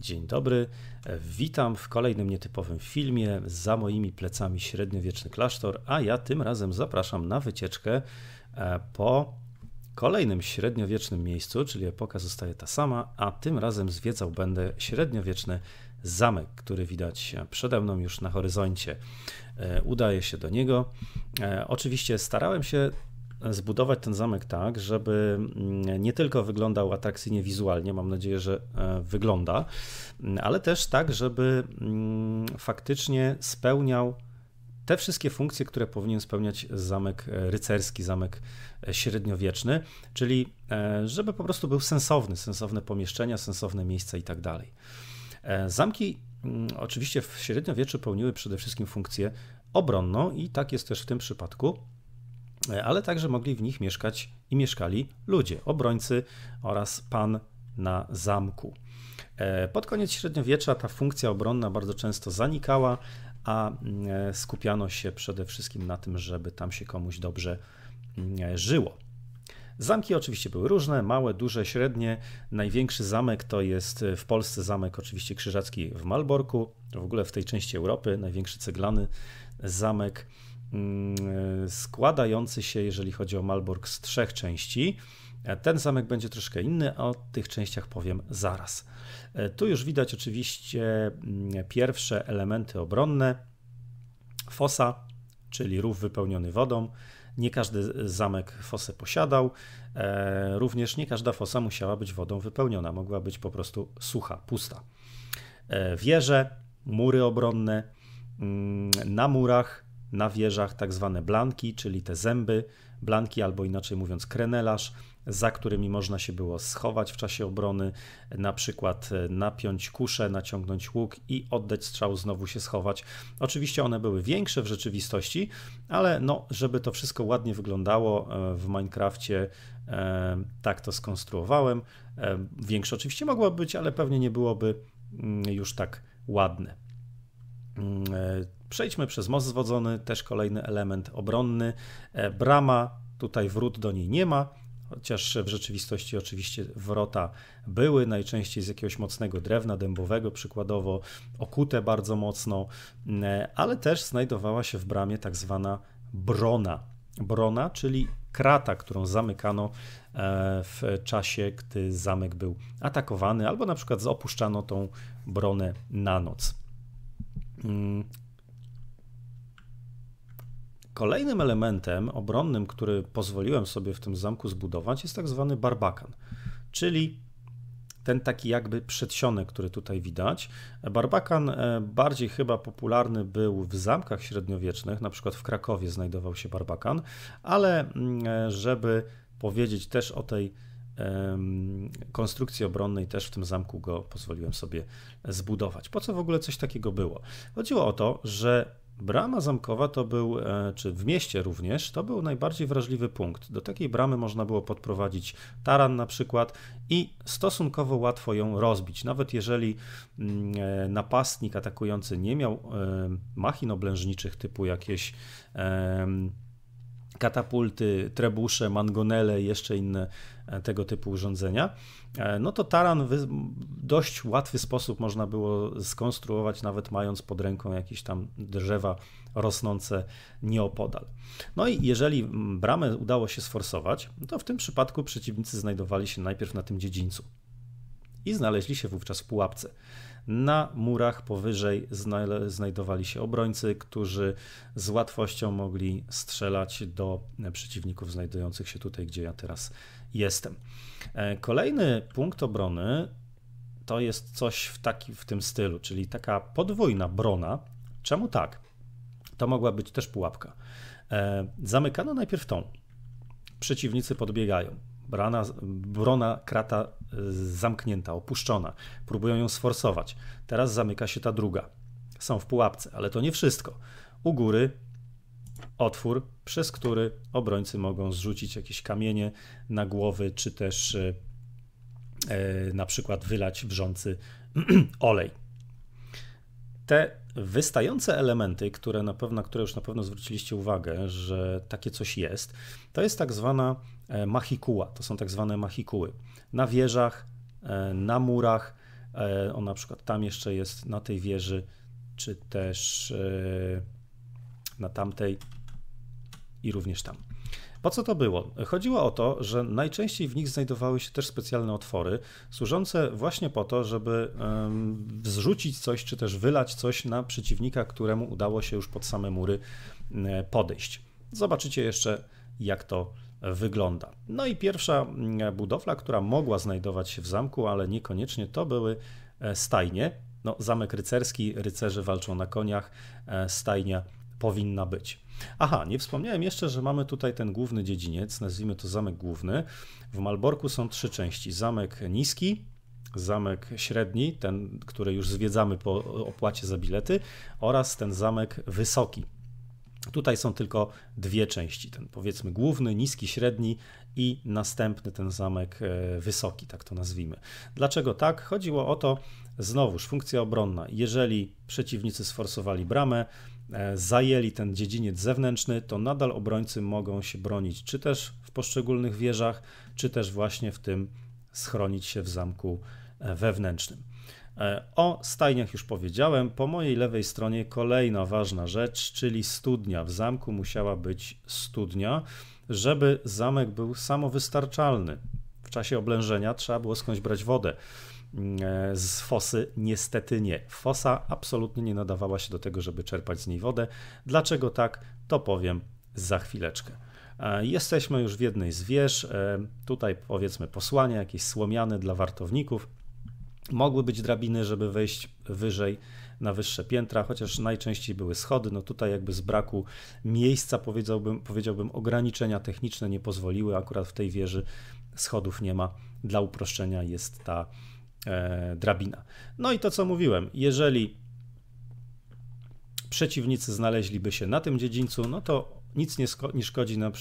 Dzień dobry, witam w kolejnym nietypowym filmie. Za moimi plecami średniowieczny klasztor, a ja tym razem zapraszam na wycieczkę e, po kolejnym średniowiecznym miejscu, czyli epoka zostaje ta sama, a tym razem zwiedzał będę średniowieczny zamek, który widać przede mną już na horyzoncie. E, Udaję się do niego. E, oczywiście starałem się zbudować ten zamek tak, żeby mm, nie tylko wyglądał atrakcyjnie wizualnie, mam nadzieję, że e, wygląda, mm, ale też tak, żeby mm, faktycznie spełniał te wszystkie funkcje, które powinien spełniać zamek e, rycerski, zamek e, średniowieczny, czyli żeby po prostu był sensowny, sensowne pomieszczenia, sensowne miejsca i tak dalej. Zamki oczywiście w średniowieczu pełniły przede wszystkim funkcję obronną i tak jest też w tym przypadku. E, ale także mogli w nich mieszkać i mieszkali ludzie, obrońcy oraz pan na zamku. E, pod koniec średniowiecza ta funkcja obronna bardzo często zanikała, a e, skupiano się przede wszystkim na tym, żeby tam się komuś dobrze mm, żyło. Zamki oczywiście były różne, małe, duże, średnie. Największy zamek to jest w Polsce zamek oczywiście krzyżacki w Malborku, w ogóle w tej części Europy największy ceglany zamek. Mm, składający się, jeżeli chodzi o Malbork, z trzech części. E, ten zamek będzie troszkę inny, a o tych częściach powiem zaraz. E, tu już widać oczywiście mm, pierwsze elementy obronne. Fosa, czyli rów wypełniony wodą. Nie każdy zamek fosę posiadał. E, również nie każda fosa musiała być wodą wypełniona. Mogła być po prostu sucha, pusta. Wieże, mury obronne. Mm, na murach na wieżach tak zwane blanki, czyli te zęby, blanki albo inaczej mówiąc krenelarz, za którymi można się było schować w czasie obrony, na przykład e, napiąć kuszę, naciągnąć łuk i oddać strzał, znowu się schować. Oczywiście one były większe w rzeczywistości, ale no, żeby to wszystko ładnie wyglądało e, w Minecrafcie, e, tak to skonstruowałem. Większe oczywiście mogło być, ale pewnie nie byłoby mm, już tak ładne mm, Przejdźmy przez most zwodzony, też kolejny element obronny. E, brama, tutaj wrót do niej nie ma, chociaż w rzeczywistości oczywiście wrota były, najczęściej z jakiegoś mocnego drewna dębowego, przykładowo okute bardzo mocno, e, ale też znajdowała się w bramie tak zwana brona. Brona, czyli krata, którą zamykano e, w czasie, gdy zamek był atakowany, albo na przykład opuszczano tą bronę na noc. Mm, Kolejnym elementem obronnym, który pozwoliłem sobie w tym zamku zbudować, jest tak zwany barbakan, czyli ten taki jakby przedsionek, który tutaj widać. Barbakan e, bardziej chyba popularny był w zamkach średniowiecznych, na przykład w Krakowie znajdował się barbakan, ale mm, e, żeby powiedzieć też o tej konstrukcji obronnej też w tym zamku go pozwoliłem sobie zbudować. Po co w ogóle coś takiego było? Chodziło o to, że Brama zamkowa to był, e, czy w mieście również, to był najbardziej wrażliwy punkt. Do takiej bramy można było podprowadzić taran na przykład i stosunkowo łatwo ją rozbić. Nawet jeżeli mm, e, napastnik atakujący nie miał e, machin oblężniczych typu jakieś katapulty, trebusze, mangonele i jeszcze inne e, tego typu urządzenia, e, no to taran w dość łatwy sposób można było skonstruować, nawet mając pod ręką jakieś tam drzewa rosnące nieopodal. No i jeżeli bramę udało się sforsować, to w tym przypadku przeciwnicy znajdowali się najpierw na tym dziedzińcu i znaleźli się wówczas w pułapce. Na murach powyżej znajdowali się obrońcy, którzy z łatwością mogli strzelać do przeciwników znajdujących się tutaj, gdzie ja teraz jestem. E, kolejny punkt obrony to jest coś w, taki, w tym stylu, czyli taka podwójna brona. Czemu tak? To mogła być też pułapka. E, zamykano najpierw tą. Przeciwnicy podbiegają Brana, brona krata e, zamknięta, opuszczona. Próbują ją sforsować. Teraz zamyka się ta druga. Są w pułapce, ale to nie wszystko. U góry otwór, przez który obrońcy mogą zrzucić jakieś kamienie na głowy, czy też e, e, na przykład wylać wrzący olej. Te wystające elementy, które na pewno, które już na pewno zwróciliście uwagę, że takie coś jest, to jest tak zwana E, machikuła, to są tak zwane machikuły. Na wieżach, e, na murach, e, on na przykład tam jeszcze jest, na tej wieży, czy też na tamtej i również tam. Po co to było? Chodziło o to, że najczęściej w nich znajdowały się też specjalne otwory, służące właśnie po to, żeby zrzucić coś, czy też wylać coś na przeciwnika, któremu udało się już pod same mury podejść. Zobaczycie jeszcze, jak to wygląda. No i pierwsza mm, budowla, która mogła znajdować się w zamku, ale niekoniecznie, to były e, stajnie. No, zamek rycerski, rycerze walczą na koniach, e, stajnia powinna być. Aha, nie wspomniałem jeszcze, że mamy tutaj ten główny dziedziniec, nazwijmy to zamek główny. W Malborku są trzy części: zamek niski, zamek średni, ten, który już zwiedzamy po opłacie za bilety, oraz ten zamek wysoki, Tutaj są tylko dwie części, ten powiedzmy główny, niski, średni i następny ten zamek e, wysoki, tak to nazwijmy. Dlaczego tak? Chodziło o to, znowuż funkcja obronna. Jeżeli przeciwnicy sforsowali bramę, e, zajęli ten dziedziniec zewnętrzny, to nadal obrońcy mogą się bronić, czy też w poszczególnych wieżach, czy też właśnie w tym schronić się w zamku e, wewnętrznym. E, o stajniach już powiedziałem. Po mojej lewej stronie kolejna ważna rzecz, czyli studnia. W zamku musiała być studnia, żeby zamek był samowystarczalny. W czasie oblężenia trzeba było skądś brać wodę mm, e, z fosy niestety nie. Fosa absolutnie nie nadawała się do tego, żeby czerpać z niej wodę. Dlaczego tak, to powiem za chwileczkę. E, jesteśmy już w jednej z wież. Tutaj powiedzmy posłanie, jakieś słomiany dla wartowników. Mogły być drabiny, żeby wejść wyżej na wyższe piętra, chociaż najczęściej były schody. No tutaj jakby z braku miejsca powiedziałbym, powiedziałbym ograniczenia techniczne nie pozwoliły. Akurat w tej wieży schodów nie ma. Dla uproszczenia jest ta e, drabina. No i to co mówiłem, jeżeli przeciwnicy znaleźliby się na tym dziedzińcu, no to nic nie, nie szkodzi na, e,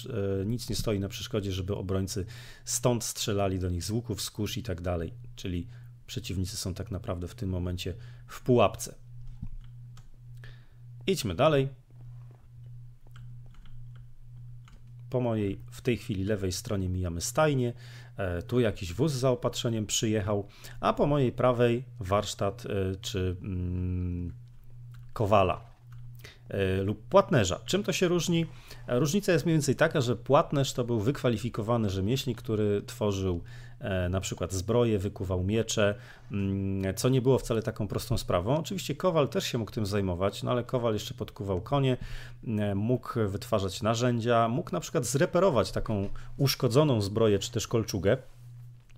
nic nie stoi na przeszkodzie, żeby obrońcy stąd strzelali do nich z łuków, z kurz i tak dalej. Czyli przeciwnicy są tak naprawdę w tym momencie w pułapce. Idźmy dalej. Po mojej w tej chwili lewej stronie mijamy stajnie, e, tu jakiś wóz z zaopatrzeniem przyjechał, a po mojej prawej warsztat e, czy mm, kowala. E, lub płatnerza. Czym to się różni? E, różnica jest mniej więcej taka, że płatnerz to był wykwalifikowany rzemieślnik, który tworzył e, na przykład zbroje, wykuwał miecze, mm, co nie było wcale taką prostą sprawą. Oczywiście Kowal też się mógł tym zajmować, no ale Kowal jeszcze podkuwał konie, mógł wytwarzać narzędzia, mógł na przykład zreperować taką uszkodzoną zbroję czy też kolczugę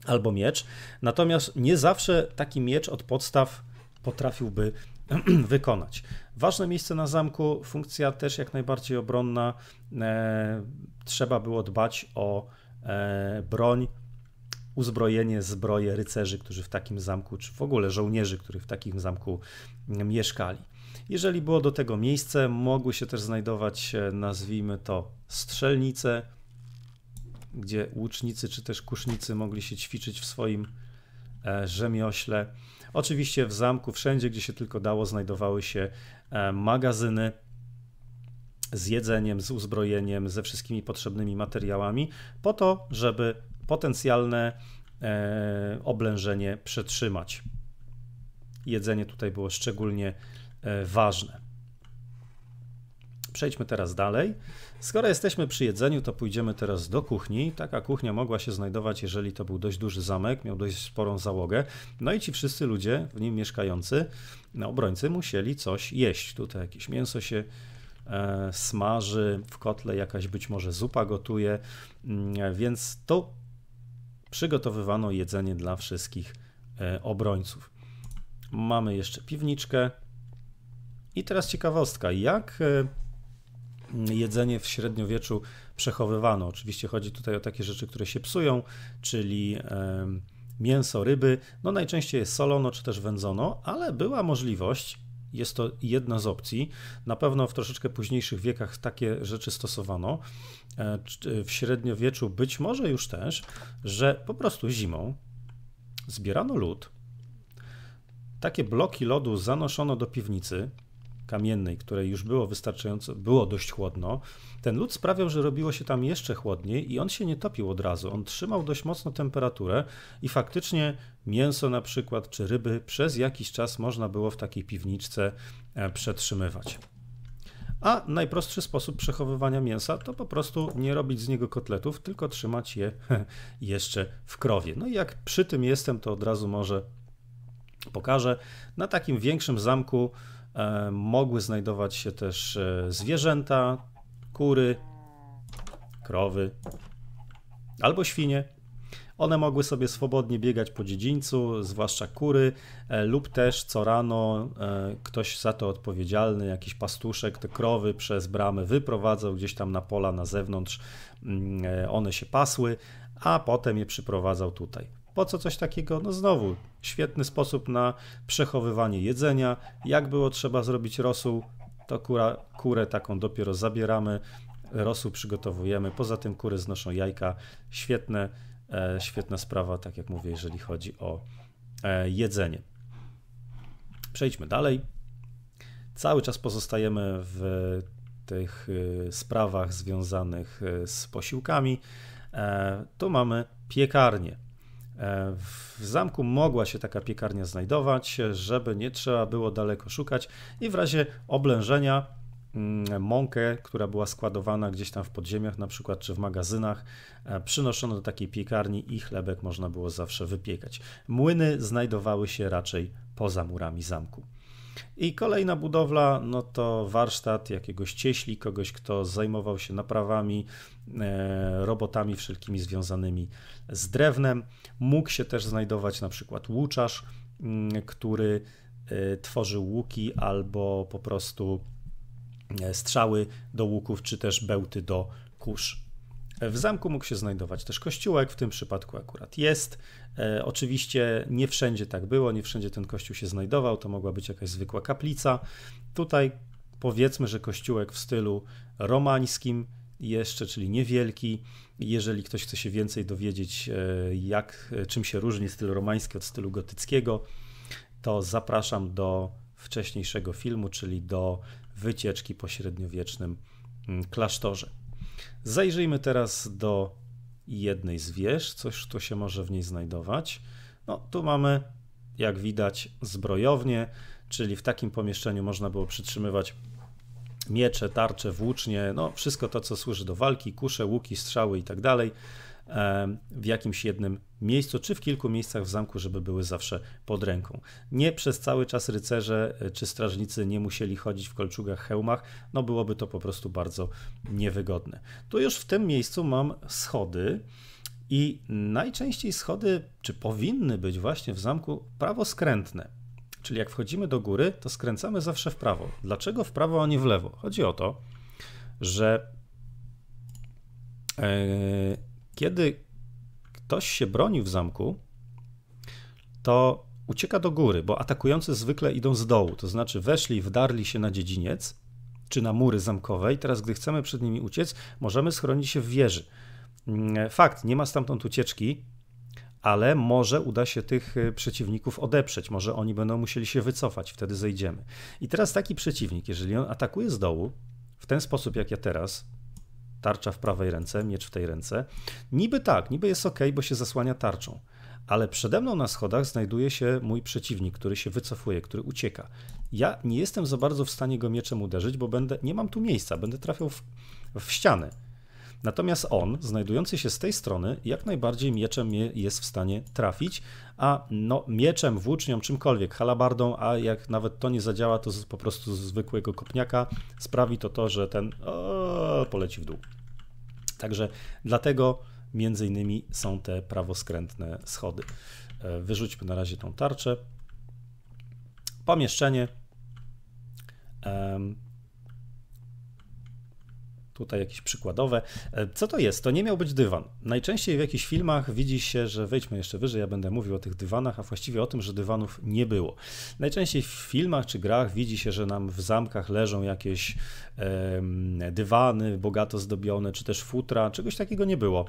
albo miecz, natomiast nie zawsze taki miecz od podstaw potrafiłby wykonać. Ważne miejsce na zamku, funkcja też jak najbardziej obronna. E, trzeba było dbać o e, broń, uzbrojenie, zbroje rycerzy, którzy w takim zamku, czy w ogóle żołnierzy, którzy w takim zamku mm, mieszkali. Jeżeli było do tego miejsce, mogły się też znajdować, e, nazwijmy to, strzelnice, gdzie łucznicy czy też kusznicy mogli się ćwiczyć w swoim E, rzemiośle. Oczywiście w zamku, wszędzie gdzie się tylko dało, znajdowały się e, magazyny z jedzeniem, z uzbrojeniem, ze wszystkimi potrzebnymi materiałami, po to, żeby potencjalne e, oblężenie przetrzymać. Jedzenie tutaj było szczególnie ważne przejdźmy teraz dalej. Skoro jesteśmy przy jedzeniu, to pójdziemy teraz do kuchni. Taka kuchnia mogła się znajdować, jeżeli to był dość duży zamek, miał dość sporą załogę. No i ci wszyscy ludzie w nim mieszkający, no, obrońcy, musieli coś jeść. Tutaj jakieś mięso się e, smaży, w kotle jakaś być może zupa gotuje, mm, więc to przygotowywano jedzenie dla wszystkich e, obrońców. Mamy jeszcze piwniczkę. I teraz ciekawostka, jak e, jedzenie w średniowieczu przechowywano. Oczywiście chodzi tutaj o takie rzeczy, które się psują, czyli mięso, ryby, no najczęściej jest solono czy też wędzono, ale była możliwość, jest to jedna z opcji, na pewno w troszeczkę późniejszych wiekach takie rzeczy stosowano, e, w średniowieczu być może już też, że po prostu zimą zbierano lód, takie bloki lodu zanoszono do piwnicy, kamiennej, której już było wystarczająco, było dość chłodno, ten lód sprawiał, że robiło się tam jeszcze chłodniej i on się nie topił od razu. On trzymał dość mocno temperaturę i faktycznie mięso na przykład czy ryby przez jakiś czas można było w takiej piwniczce e, przetrzymywać. A najprostszy sposób przechowywania mięsa to po prostu nie robić z niego kotletów, tylko trzymać je jeszcze w krowie. No i jak przy tym jestem, to od razu może pokażę. Na takim większym zamku E, mogły znajdować się też e, zwierzęta, kury, krowy albo świnie. One mogły sobie swobodnie biegać po dziedzińcu, zwłaszcza kury, e, lub też co rano ktoś za to odpowiedzialny, jakiś pastuszek, te krowy przez bramę wyprowadzał gdzieś tam na pola na zewnątrz, mm, one się pasły, a potem je przyprowadzał tutaj. Po co coś takiego? No znowu, świetny sposób na przechowywanie jedzenia. Jak było trzeba zrobić rosół, to kura, kurę taką dopiero zabieramy, rosół przygotowujemy. Poza tym kury znoszą jajka. Świetne, e, świetna sprawa, tak jak mówię, jeżeli chodzi o e, jedzenie. Przejdźmy dalej. Cały czas pozostajemy w tych e, sprawach związanych z posiłkami. Tu mamy piekarnię. E, w zamku mogła się taka piekarnia znajdować, żeby nie trzeba było daleko szukać i w razie oblężenia mm, mąkę, która była składowana gdzieś tam w podziemiach na przykład, czy w magazynach, e, przynoszono do takiej piekarni i chlebek można było zawsze wypiekać. Młyny znajdowały się raczej poza murami zamku. I kolejna budowla, no to warsztat jakiegoś cieśli, kogoś, kto zajmował się naprawami, e, robotami wszelkimi związanymi z drewnem. Mógł się też znajdować na przykład łuczarz, mm, który e, tworzył łuki albo po prostu e, strzały do łuków, czy też bełty do kusz. W zamku mógł się znajdować też kościółek, w tym przypadku akurat jest. E, oczywiście nie wszędzie tak było, nie wszędzie ten kościół się znajdował, to mogła być jakaś zwykła kaplica. Tutaj powiedzmy, że kościółek w stylu romańskim jeszcze, czyli niewielki. Jeżeli ktoś chce się więcej dowiedzieć, e, jak, e, czym się różni styl romański od stylu gotyckiego, to zapraszam do wcześniejszego filmu, czyli do wycieczki po średniowiecznym mm, klasztorze. Zajrzyjmy teraz do jednej z wież, coś tu się może w niej znajdować. No tu mamy, jak widać, zbrojownię, czyli w takim pomieszczeniu można było przytrzymywać miecze, tarcze, włócznie, no wszystko to, co służy do walki, kusze, łuki, strzały i tak dalej. E, w jakimś jednym miejscu, czy w kilku miejscach w zamku, żeby były zawsze pod ręką. Nie przez cały czas rycerze e, czy strażnicy nie musieli chodzić w kolczugach, hełmach, no byłoby to po prostu bardzo niewygodne. Tu już w tym miejscu mam schody. I najczęściej schody, czy powinny być właśnie w zamku, prawoskrętne. Czyli jak wchodzimy do góry, to skręcamy zawsze w prawo. Dlaczego w prawo, a nie w lewo? Chodzi o to, że e, kiedy ktoś się broni w zamku, to ucieka do góry, bo atakujący zwykle idą z dołu, to znaczy weszli, wdarli się na dziedziniec czy na mury zamkowe i teraz, gdy chcemy przed nimi uciec, możemy schronić się w wieży. Mm, e, fakt, nie ma stamtąd ucieczki, ale może uda się tych e, przeciwników odeprzeć, może oni będą musieli się wycofać, wtedy zejdziemy. I teraz taki przeciwnik, jeżeli on atakuje z dołu, w ten sposób jak ja teraz, tarcza w prawej ręce, miecz w tej ręce. Niby tak, niby jest ok, bo się zasłania tarczą. Ale przede mną na schodach znajduje się mój przeciwnik, który się wycofuje, który ucieka. Ja nie jestem za bardzo w stanie go mieczem uderzyć, bo będę, nie mam tu miejsca, będę trafiał w, w ścianę Natomiast on, znajdujący się z tej strony, jak najbardziej mieczem jest w stanie trafić, a no, mieczem, włócznią, czymkolwiek, halabardą, a jak nawet to nie zadziała, to po prostu zwykłego kopniaka sprawi to to, że ten o, poleci w dół. Także dlatego między innymi są te prawoskrętne schody. E, wyrzućmy na razie tą tarczę. Pomieszczenie tutaj jakieś przykładowe. E, co to jest? To nie miał być dywan. Najczęściej w jakichś filmach widzi się, że wejdźmy jeszcze wyżej, ja będę mówił o tych dywanach, a właściwie o tym, że dywanów nie było. Najczęściej w filmach czy grach widzi się, że nam w zamkach leżą jakieś dywany bogato zdobione, czy też futra, czegoś takiego nie było.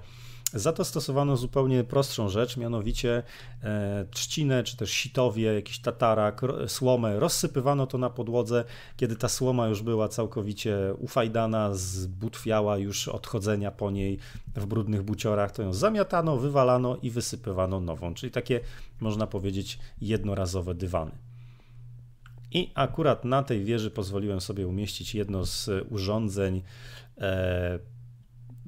Za to stosowano zupełnie prostszą rzecz, mianowicie e, trzcinę czy też sitowie, jakiś tatarak, słomę, rozsypywano to na podłodze, kiedy ta słoma już była całkowicie ufajdana, zbutwiała już odchodzenia po niej w brudnych buciorach, to ją zamiatano, wywalano i wysypywano nową, czyli takie można powiedzieć jednorazowe dywany. I akurat na tej wieży pozwoliłem sobie umieścić jedno z urządzeń e,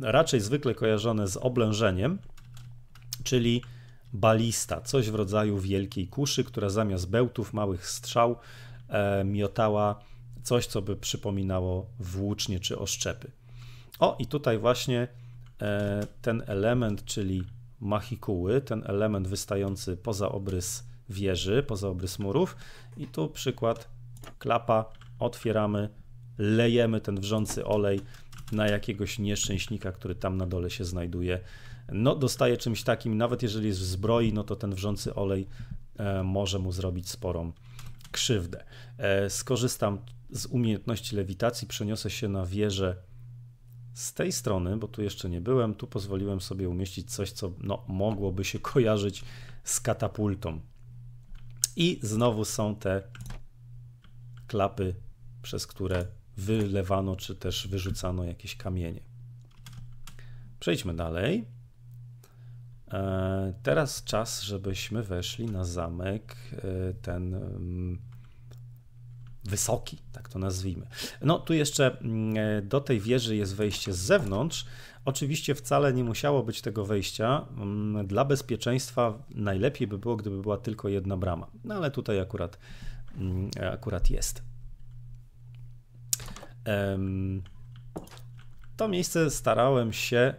raczej zwykle kojarzone z oblężeniem, czyli balista, coś w rodzaju wielkiej kuszy, która zamiast bełtów, małych strzał e, miotała coś, co by przypominało włócznie czy oszczepy. O, i tutaj właśnie e, ten element, czyli machikuły, ten element wystający poza obrys wieży, poza obrys murów. I tu przykład klapa, otwieramy, lejemy ten wrzący olej na jakiegoś nieszczęśnika, który tam na dole się znajduje. No, dostaje czymś takim, nawet jeżeli jest w zbroi, no to ten wrzący olej e, może mu zrobić sporą krzywdę. E, skorzystam z umiejętności lewitacji, przeniosę się na wieżę z tej strony, bo tu jeszcze nie byłem, tu pozwoliłem sobie umieścić coś, co no, mogłoby się kojarzyć z katapultą. I znowu są te klapy, przez które wylewano czy też wyrzucano jakieś kamienie. Przejdźmy dalej. E, teraz czas, żebyśmy weszli na zamek e, ten mm, wysoki, tak to nazwijmy. No tu jeszcze mm, e, do tej wieży jest wejście z zewnątrz. Oczywiście wcale nie musiało być tego wejścia. Mm, dla bezpieczeństwa najlepiej by było, gdyby była tylko jedna brama. No ale tutaj akurat, akurat jest. To miejsce starałem się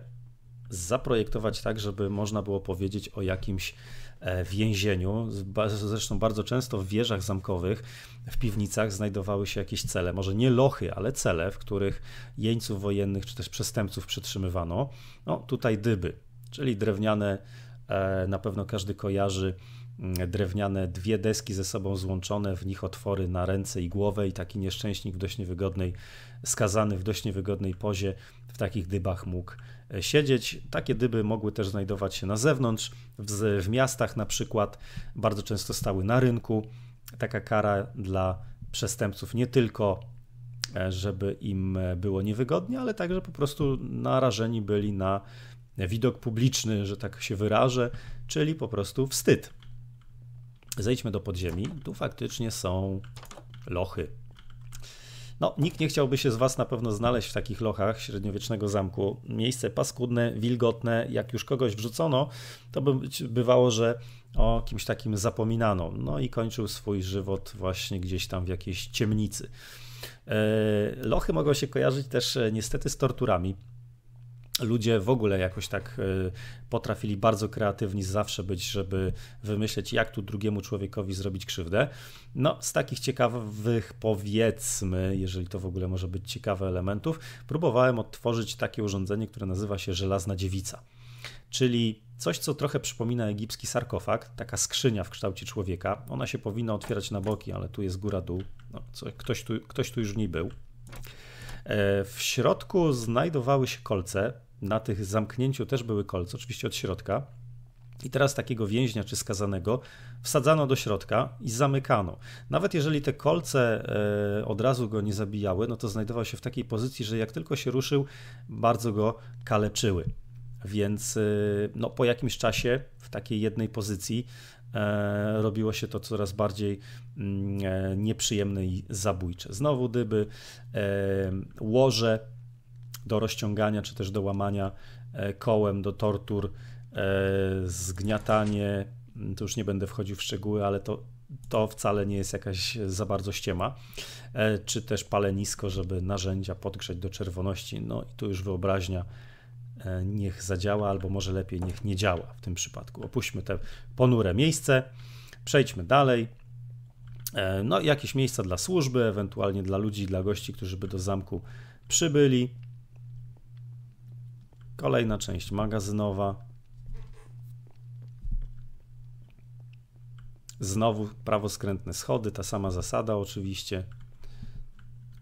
zaprojektować tak, żeby można było powiedzieć o jakimś e, więzieniu. Zresztą bardzo często w wieżach zamkowych, w piwnicach znajdowały się jakieś cele. Może nie lochy, ale cele, w których jeńców wojennych czy też przestępców przetrzymywano. No tutaj dyby, czyli drewniane, e, na pewno każdy kojarzy Mm, drewniane dwie deski ze sobą złączone, w nich otwory na ręce i głowę i taki nieszczęśnik w dość niewygodnej, skazany w dość niewygodnej pozie w takich dybach mógł e, siedzieć. Takie dyby mogły też znajdować się na zewnątrz, w, w miastach na przykład, bardzo często stały na rynku. Taka kara dla przestępców nie tylko e, żeby im e, było niewygodnie, ale także po prostu narażeni byli na widok publiczny, że tak się wyrażę, czyli po prostu wstyd. Zejdźmy do podziemi. Tu faktycznie są lochy. No, nikt nie chciałby się z Was na pewno znaleźć w takich lochach średniowiecznego zamku. Miejsce paskudne, wilgotne. Jak już kogoś wrzucono, to by bywało, że o kimś takim zapominano. No i kończył swój żywot właśnie gdzieś tam w jakiejś ciemnicy. E, lochy mogą się kojarzyć też e, niestety z torturami ludzie w ogóle jakoś tak y, potrafili bardzo kreatywni zawsze być, żeby wymyśleć, jak tu drugiemu człowiekowi zrobić krzywdę. No, z takich ciekawych, powiedzmy, jeżeli to w ogóle może być ciekawe elementów, próbowałem odtworzyć takie urządzenie, które nazywa się żelazna dziewica. Czyli coś, co trochę przypomina egipski sarkofag, taka skrzynia w kształcie człowieka. Ona się powinna otwierać na boki, ale tu jest góra-dół. No, ktoś, tu, ktoś tu już w był. E, w środku znajdowały się kolce, na tych zamknięciu też były kolce, oczywiście od środka. I teraz takiego więźnia czy skazanego wsadzano do środka i zamykano. Nawet jeżeli te kolce e, od razu go nie zabijały, no to znajdował się w takiej pozycji, że jak tylko się ruszył, bardzo go kaleczyły. Więc e, no, po jakimś czasie w takiej jednej pozycji e, robiło się to coraz bardziej mm, nieprzyjemne i zabójcze. Znowu dyby, łoże do rozciągania czy też do łamania e, kołem, do tortur, e, zgniatanie. Mm, to już nie będę wchodził w szczegóły, ale to, to wcale nie jest jakaś za bardzo ściema. E, czy też palenisko, żeby narzędzia podgrzać do czerwoności. No i tu już wyobraźnia niech zadziała, albo może lepiej niech nie działa w tym przypadku. Opuśćmy te ponure miejsce, przejdźmy dalej. No, jakieś miejsca dla służby, ewentualnie dla ludzi, dla gości, którzy by do zamku przybyli. Kolejna część magazynowa. Znowu prawoskrętne schody, ta sama zasada oczywiście.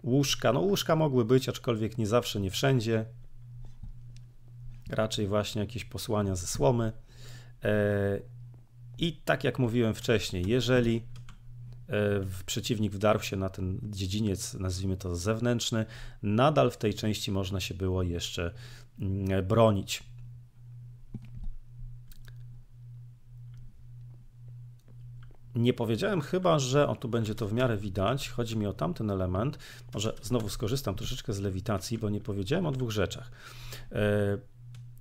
Łóżka, no łóżka mogły być, aczkolwiek nie zawsze, nie wszędzie. Raczej właśnie jakieś posłania ze słomy. E, I tak jak mówiłem wcześniej, jeżeli e, przeciwnik wdarł się na ten dziedziniec, nazwijmy to zewnętrzny, nadal w tej części można się było jeszcze Mm, bronić. Nie powiedziałem chyba, że o tu będzie to w miarę widać. Chodzi mi o tamten element. Może znowu skorzystam troszeczkę z lewitacji, bo nie powiedziałem o dwóch rzeczach. E,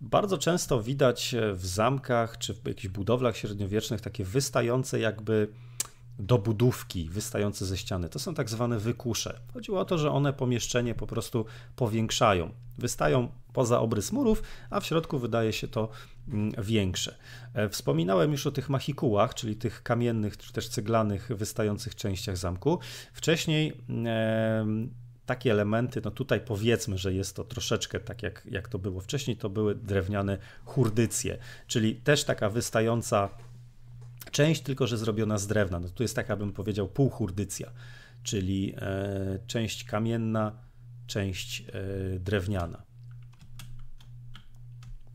bardzo często widać e, w zamkach czy w jakichś budowlach średniowiecznych takie wystające jakby dobudówki wystające ze ściany. To są tak zwane wykusze. Chodziło o to, że one pomieszczenie po prostu powiększają. Wystają poza obrys murów, a w środku wydaje się to mm, większe. E, wspominałem już o tych machikułach, czyli tych kamiennych czy też ceglanych wystających częściach zamku. Wcześniej mm, e, takie elementy, no tutaj powiedzmy, że jest to troszeczkę tak jak, jak to było wcześniej, to były drewniane hurdycje, czyli też taka wystająca część tylko, że zrobiona z drewna. No, tu jest taka, bym powiedział, półhurdycja, czyli e, część kamienna, część e, drewniana.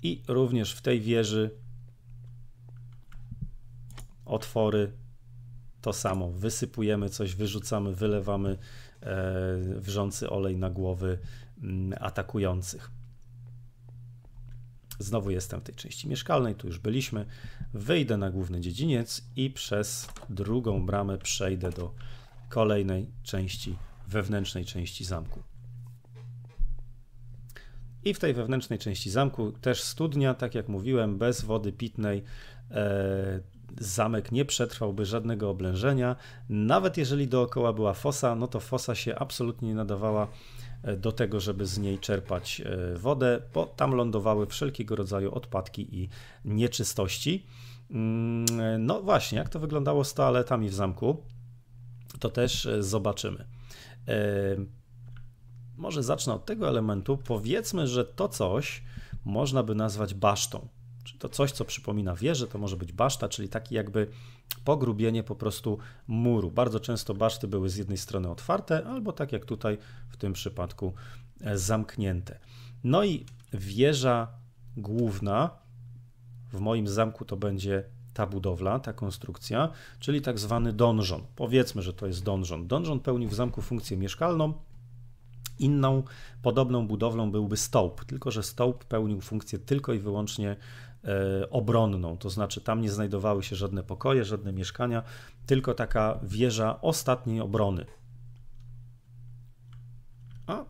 I również w tej wieży otwory to samo. Wysypujemy coś, wyrzucamy, wylewamy e, wrzący olej na głowy mm, atakujących. Znowu jestem w tej części mieszkalnej, tu już byliśmy. Wyjdę na główny dziedziniec i przez drugą bramę przejdę do kolejnej części, wewnętrznej części zamku. I w tej wewnętrznej części zamku też studnia, tak jak mówiłem, bez wody pitnej. E, zamek nie przetrwałby żadnego oblężenia. Nawet jeżeli dookoła była fosa, no to fosa się absolutnie nie nadawała E, do tego, żeby z niej czerpać e, wodę, bo tam lądowały wszelkiego rodzaju odpadki i nieczystości. Mm, e, no właśnie, jak to wyglądało z toaletami w zamku, to też zobaczymy. Może zacznę od tego elementu. Powiedzmy, że to coś można by nazwać basztą to coś, co przypomina wieżę, to może być baszta, czyli taki jakby pogrubienie po prostu muru. Bardzo często baszty były z jednej strony otwarte, albo tak jak tutaj w tym przypadku e, zamknięte. No i wieża główna, w moim zamku to będzie ta budowla, ta konstrukcja, czyli tak zwany donżon. Powiedzmy, że to jest donżon. Donżon pełnił w zamku funkcję mieszkalną. Inną podobną budowlą byłby stołp, tylko że stołp pełnił funkcję tylko i wyłącznie E, obronną, to znaczy tam nie znajdowały się żadne pokoje, żadne mieszkania, tylko taka wieża ostatniej obrony. A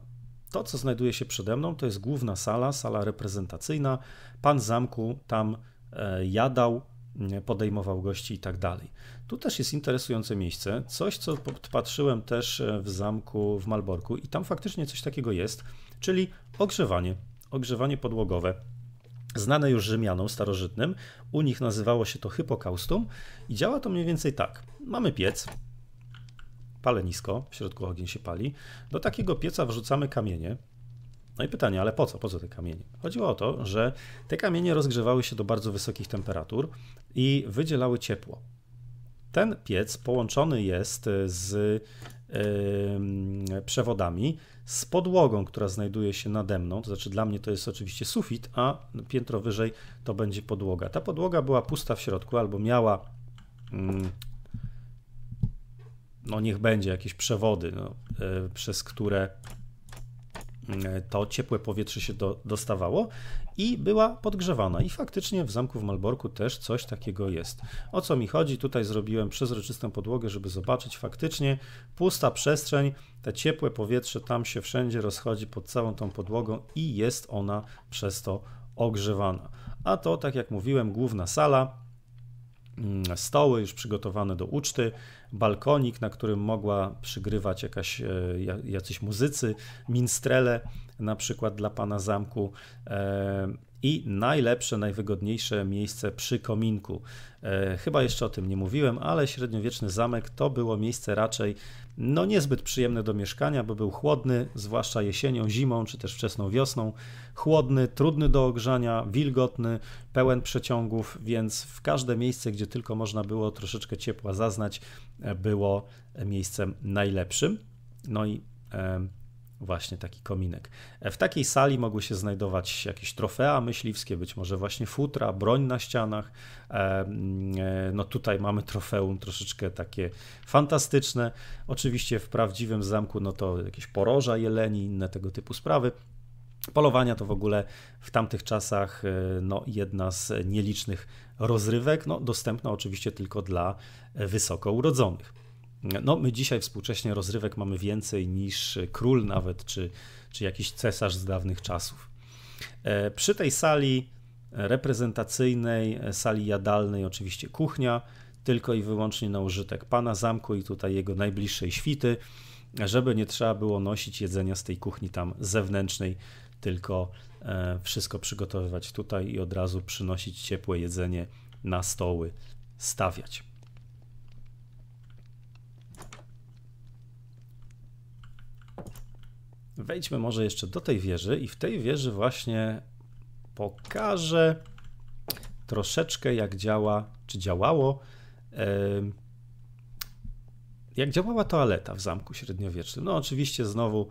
to, co znajduje się przede mną, to jest główna sala, sala reprezentacyjna. Pan zamku tam e, jadał, podejmował gości i tak dalej. Tu też jest interesujące miejsce, coś co podpatrzyłem też e, w zamku w Malborku i tam faktycznie coś takiego jest, czyli ogrzewanie, ogrzewanie podłogowe znane już Rzymianom starożytnym. U nich nazywało się to hypokaustum i działa to mniej więcej tak. Mamy piec, palenisko, w środku ogień się pali. Do takiego pieca wrzucamy kamienie. No i pytanie, ale po co? Po co te kamienie? Chodziło o to, że te kamienie rozgrzewały się do bardzo wysokich temperatur i wydzielały ciepło. Ten piec połączony jest z przewodami, z podłogą, która znajduje się nade mną, to znaczy dla mnie to jest oczywiście sufit, a piętro wyżej to będzie podłoga. Ta podłoga była pusta w środku albo miała, mm, no niech będzie, jakieś przewody, no, e, przez które E, to ciepłe powietrze się do, dostawało i była podgrzewana. I faktycznie w zamku w Malborku też coś takiego jest. O co mi chodzi? Tutaj zrobiłem przezroczystą podłogę, żeby zobaczyć faktycznie pusta przestrzeń, te ciepłe powietrze tam się wszędzie rozchodzi pod całą tą podłogą i jest ona przez to ogrzewana. A to, tak jak mówiłem, główna sala, Mm, stoły już przygotowane do uczty, balkonik, na którym mogła przygrywać jakaś, e, jacyś muzycy, minstrele na przykład dla pana zamku e, i najlepsze, najwygodniejsze miejsce przy kominku. E, chyba jeszcze o tym nie mówiłem, ale średniowieczny zamek to było miejsce raczej no niezbyt przyjemne do mieszkania, bo był chłodny, zwłaszcza jesienią, zimą czy też wczesną wiosną. Chłodny, trudny do ogrzania, wilgotny, pełen przeciągów, więc w każde miejsce, gdzie tylko można było troszeczkę ciepła zaznać, e, było miejscem najlepszym. No i e, Właśnie taki kominek. E, w takiej sali mogły się znajdować jakieś trofea myśliwskie, być może właśnie futra, broń na ścianach. E, e, no tutaj mamy trofeum troszeczkę takie fantastyczne. Oczywiście w prawdziwym zamku no to jakieś poroża, jeleni, inne tego typu sprawy. Polowania to w ogóle w tamtych czasach no, jedna z nielicznych rozrywek, no, dostępna oczywiście tylko dla wysoko urodzonych. No, my dzisiaj współcześnie rozrywek mamy więcej niż król nawet, czy, czy jakiś cesarz z dawnych czasów. E, przy tej sali reprezentacyjnej, e, sali jadalnej, oczywiście kuchnia, tylko i wyłącznie na użytek pana zamku i tutaj jego najbliższej świty, żeby nie trzeba było nosić jedzenia z tej kuchni tam zewnętrznej, tylko e, wszystko przygotowywać tutaj i od razu przynosić ciepłe jedzenie na stoły, stawiać. Wejdźmy może jeszcze do tej wieży i w tej wieży właśnie pokażę troszeczkę jak działa, czy działało, jak działała toaleta w zamku średniowiecznym. No oczywiście znowu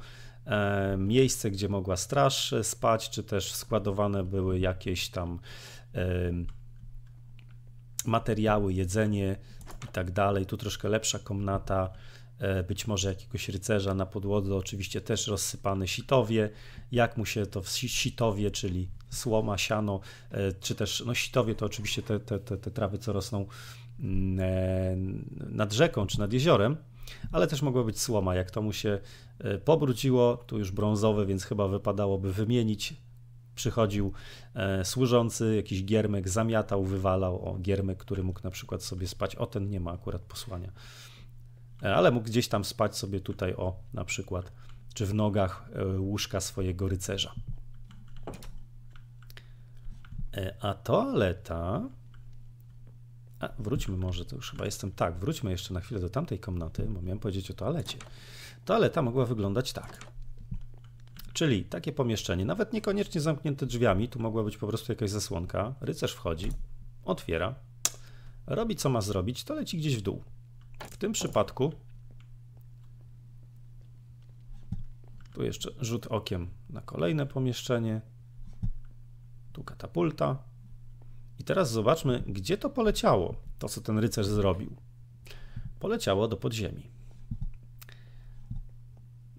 e, miejsce, gdzie mogła straż spać, czy też składowane były jakieś tam materiały, jedzenie i tak dalej. Tu troszkę lepsza komnata, E, być może jakiegoś rycerza na podłodze, oczywiście też rozsypane sitowie, jak mu się to w sitowie, czyli słoma, siano, e, czy też no sitowie to oczywiście te, te, te, te trawy, co rosną mm, e, nad rzeką czy nad jeziorem, ale też mogła być słoma, jak to mu się pobrudziło, tu już brązowe, więc chyba wypadałoby wymienić przychodził służący, jakiś giermek zamiatał, wywalał o giermek, który mógł na przykład sobie spać. O ten nie ma akurat posłania. E, ale mógł gdzieś tam spać sobie tutaj o na przykład, czy w nogach e, łóżka swojego rycerza. E, a toaleta. A, wróćmy może, to już chyba jestem tak. Wróćmy jeszcze na chwilę do tamtej komnaty, bo miałem powiedzieć o toalecie. Toaleta mogła wyglądać tak. Czyli takie pomieszczenie, nawet niekoniecznie zamknięte drzwiami, tu mogła być po prostu jakaś zasłonka. Rycerz wchodzi, otwiera, robi co ma zrobić, to leci gdzieś w dół. W tym przypadku tu jeszcze rzut okiem na kolejne pomieszczenie, tu katapulta. I teraz zobaczmy, gdzie to poleciało, to co ten rycerz zrobił. Poleciało do podziemi.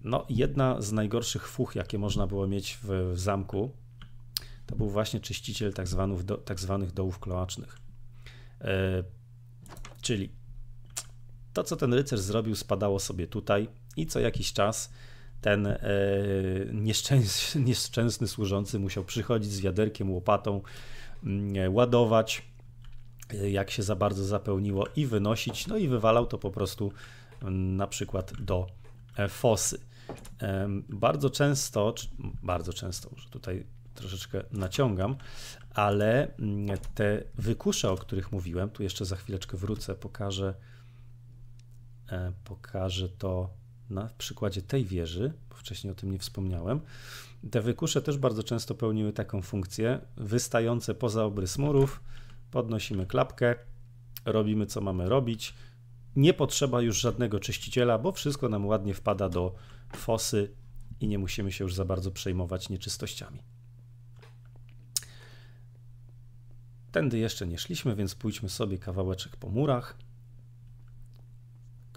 No, jedna z najgorszych fuch, jakie można było mieć w, w zamku, to był właśnie czyściciel tak, tak zwanych dołów kloacznych. Yy, czyli to, co ten rycerz zrobił, spadało sobie tutaj i co jakiś czas ten e, nieszczęsny służący musiał przychodzić z wiaderkiem, łopatą, mm, e, ładować, e, jak się za bardzo zapełniło, i wynosić. No i wywalał to po prostu mm, na przykład do fosy. Bardzo często, bardzo często, już tutaj troszeczkę naciągam, ale mm, te wykusze, o których mówiłem, tu jeszcze za chwileczkę wrócę, pokażę E, pokażę to na przykładzie tej wieży, bo wcześniej o tym nie wspomniałem. Te wykusze też bardzo często pełniły taką funkcję, wystające poza obrys murów, podnosimy klapkę, robimy co mamy robić. Nie potrzeba już żadnego czyściciela, bo wszystko nam ładnie wpada do fosy i nie musimy się już za bardzo przejmować nieczystościami. Tędy jeszcze nie szliśmy, więc pójdźmy sobie kawałeczek po murach.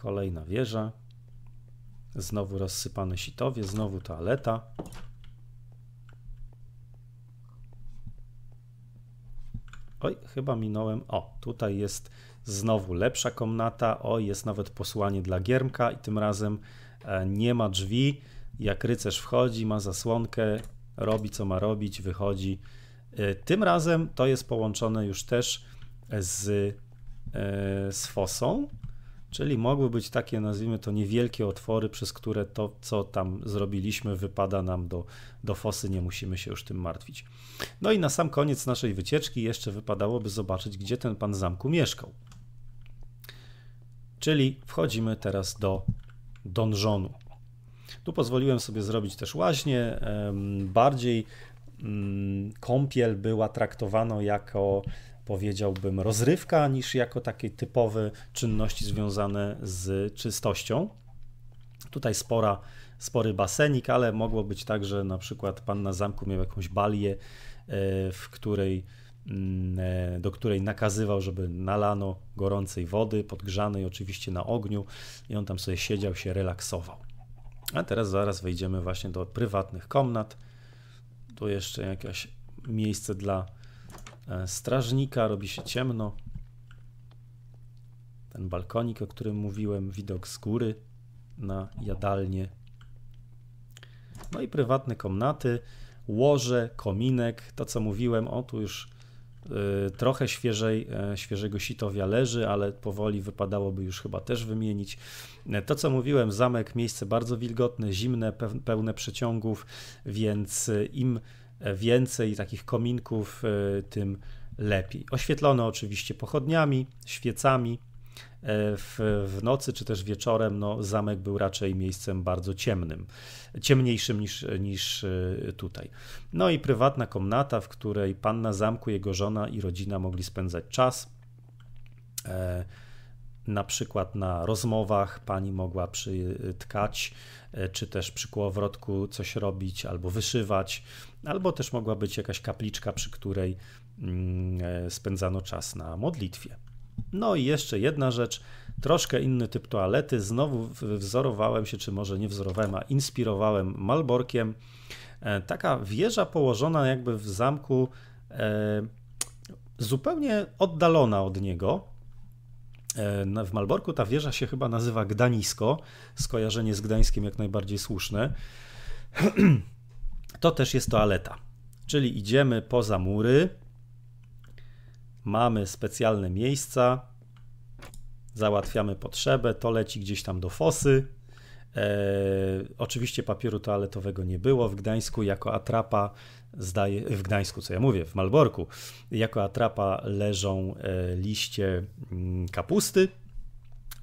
Kolejna wieża. Znowu rozsypane sitowie, znowu toaleta. Oj, chyba minąłem. O, tutaj jest znowu lepsza komnata. O, jest nawet posłanie dla Giermka i tym razem e, nie ma drzwi. Jak rycerz wchodzi, ma zasłonkę, robi co ma robić, wychodzi. E, tym razem to jest połączone już też z, e, z fosą, Czyli mogły być takie, nazwijmy to, niewielkie otwory, przez które to, co tam zrobiliśmy, wypada nam do, do fosy, nie musimy się już tym martwić. No i na sam koniec naszej wycieczki jeszcze wypadałoby zobaczyć, gdzie ten pan zamku mieszkał. Czyli wchodzimy teraz do donżonu. Tu pozwoliłem sobie zrobić też łaźnie, bardziej mm, kąpiel była traktowana jako powiedziałbym, rozrywka niż jako takie typowe czynności związane z czystością. Tutaj spora, spory basenik, ale mogło być tak, że na przykład pan na zamku miał jakąś balię, e, w której, mm, e, do której nakazywał, żeby nalano gorącej wody, podgrzanej oczywiście na ogniu i on tam sobie siedział, się relaksował. A teraz zaraz wejdziemy właśnie do prywatnych komnat. Tu jeszcze jakieś miejsce dla E, strażnika, robi się ciemno. Ten balkonik, o którym mówiłem, widok z góry na jadalnię. No i prywatne komnaty, łoże, kominek, to co mówiłem, o tu już e, trochę świeżej, e, świeżego sitowia leży, ale powoli wypadałoby już chyba też wymienić. To co mówiłem, zamek, miejsce bardzo wilgotne, zimne, pełne przeciągów, więc im więcej takich kominków, e, tym lepiej. Oświetlone oczywiście pochodniami, świecami. E, w, w, nocy czy też wieczorem no, zamek był raczej miejscem bardzo ciemnym, ciemniejszym niż, niż e, tutaj. No i prywatna komnata, w której panna zamku, jego żona i rodzina mogli spędzać czas. E, na przykład na rozmowach pani mogła przytkać, e, czy też przy kołowrotku coś robić, albo wyszywać, albo też mogła być jakaś kapliczka, przy której mm, e, spędzano czas na modlitwie. No i jeszcze jedna rzecz, troszkę inny typ toalety. Znowu wzorowałem się, czy może nie wzorowałem, a inspirowałem Malborkiem. E, taka wieża położona jakby w zamku, zupełnie oddalona od niego E, w Malborku. Ta wieża się chyba nazywa Gdanisko. Skojarzenie z Gdańskiem jak najbardziej słuszne. To też jest toaleta. Czyli idziemy poza mury. Mamy specjalne miejsca. Załatwiamy potrzebę. To leci gdzieś tam do fosy. E, oczywiście papieru toaletowego nie było. W Gdańsku jako atrapa zdaje, w Gdańsku, co ja mówię, w Malborku, jako atrapa leżą e, liście mm, kapusty.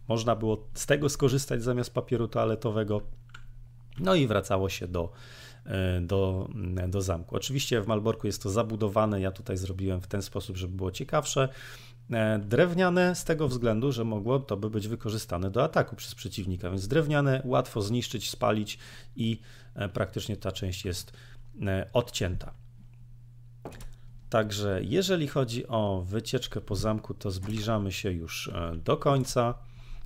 Można było z tego skorzystać zamiast papieru toaletowego. No i wracało się do, e, do, do zamku. Oczywiście w Malborku jest to zabudowane. Ja tutaj zrobiłem w ten sposób, żeby było ciekawsze. E, drewniane z tego względu, że mogło to by być wykorzystane do ataku przez przeciwnika, więc drewniane łatwo zniszczyć, spalić i e, praktycznie ta część jest e, odcięta. Także jeżeli chodzi o wycieczkę po zamku, to zbliżamy się już do końca.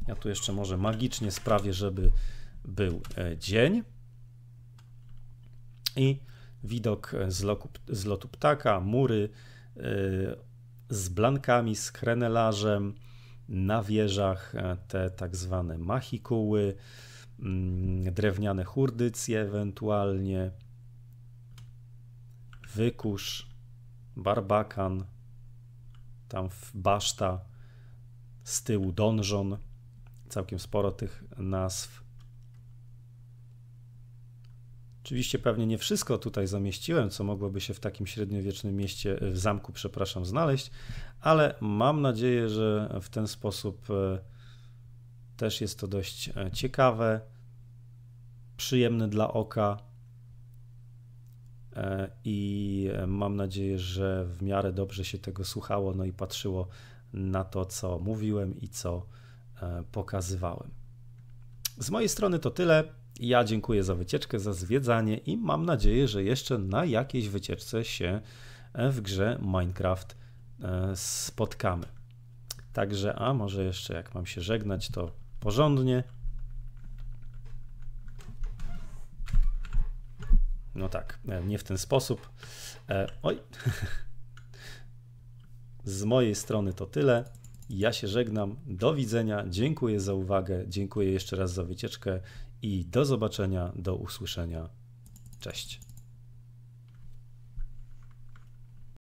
Ja tu jeszcze może magicznie sprawię, żeby był dzień. I widok z, loku, z lotu ptaka, mury, z blankami, z krenelarzem, na wieżach e, te tak zwane machikuły, mm, drewniane hurdycje ewentualnie, wykusz, barbakan, tam w baszta, z tyłu donżon. Całkiem sporo tych nazw Oczywiście pewnie nie wszystko tutaj zamieściłem, co mogłoby się w takim średniowiecznym mieście, e, w zamku, przepraszam, znaleźć, ale mam nadzieję, że w ten sposób e, też jest to dość e, ciekawe, przyjemne dla oka i mam nadzieję, że w miarę dobrze się tego słuchało, no i patrzyło na to, co mówiłem i co pokazywałem. Z mojej strony to tyle. Ja dziękuję za wycieczkę, za zwiedzanie i mam nadzieję, że jeszcze na jakiejś wycieczce się e, w grze Minecraft e, spotkamy. Także, a może jeszcze jak mam się żegnać, to porządnie. No tak, e, nie w ten sposób. Oj. Z mojej strony to tyle. Ja się żegnam. Do widzenia. Dziękuję za uwagę. Dziękuję jeszcze raz za wycieczkę i do zobaczenia, do usłyszenia. Cześć.